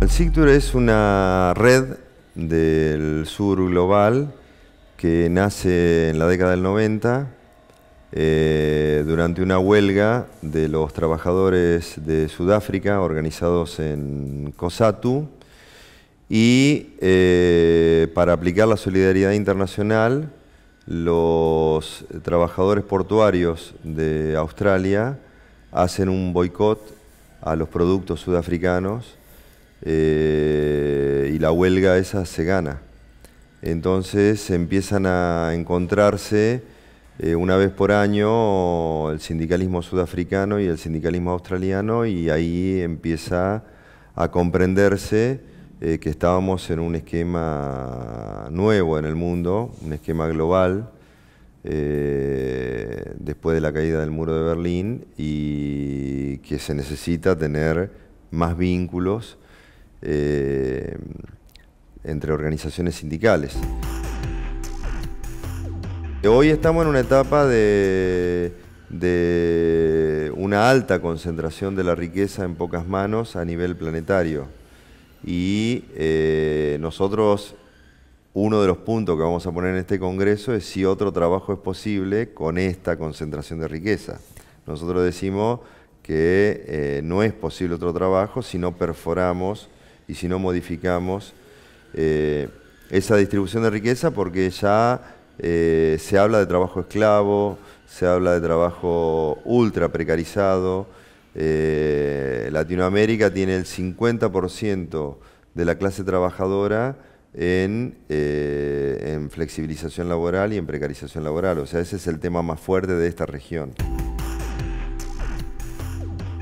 El SICTUR es una red del sur global que nace en la década del 90 eh, durante una huelga de los trabajadores de Sudáfrica organizados en COSATU y eh, para aplicar la solidaridad internacional los trabajadores portuarios de Australia hacen un boicot a los productos sudafricanos eh, y la huelga esa se gana. Entonces empiezan a encontrarse eh, una vez por año el sindicalismo sudafricano y el sindicalismo australiano y ahí empieza a comprenderse eh, que estábamos en un esquema nuevo en el mundo, un esquema global, después de la caída del muro de Berlín y que se necesita tener más vínculos eh, entre organizaciones sindicales. Hoy estamos en una etapa de, una alta concentración de la riqueza en pocas manos a nivel planetario. Y eh, nosotros, uno de los puntos que vamos a poner en este Congreso es si otro trabajo es posible con esta concentración de riqueza. Nosotros decimos que eh, no es posible otro trabajo si no perforamos y si no modificamos eh, esa distribución de riqueza porque ya eh, se habla de trabajo esclavo, se habla de trabajo ultra precarizado. Eh, Latinoamérica tiene el 50% de la clase trabajadora en, en, flexibilización laboral y en precarización laboral. O sea, ese es el tema más fuerte de esta región.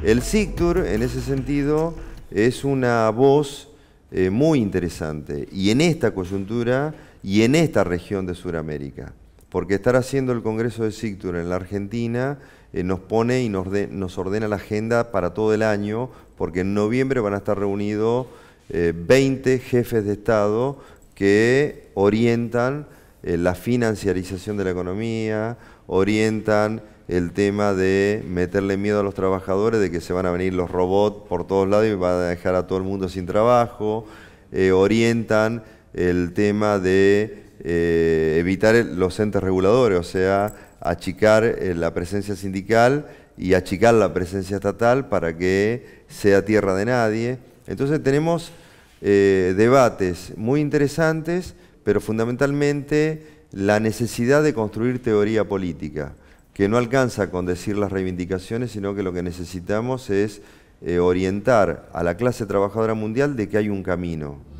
El SICTUR, en ese sentido, es una voz eh, muy interesante, y en esta coyuntura y en esta región de Sudamérica, porque estar haciendo el Congreso de SICTUR en la Argentina eh, nos pone y nos, ordena la agenda para todo el año, porque en noviembre van a estar reunidos 20 eh, jefes de Estado que orientan la financiarización de la economía, orientan el tema de meterle miedo a los trabajadores de que se van a venir los robots por todos lados y van a dejar a todo el mundo sin trabajo, eh, orientan el tema de eh, evitar los entes reguladores, o sea, achicar eh, la presencia sindical y achicar la presencia estatal para que sea tierra de nadie. Entonces tenemos debates muy interesantes, pero fundamentalmente la necesidad de construir teoría política que no alcanza con decir las reivindicaciones, sino que lo que necesitamos es eh, orientar a la clase trabajadora mundial de que hay un camino,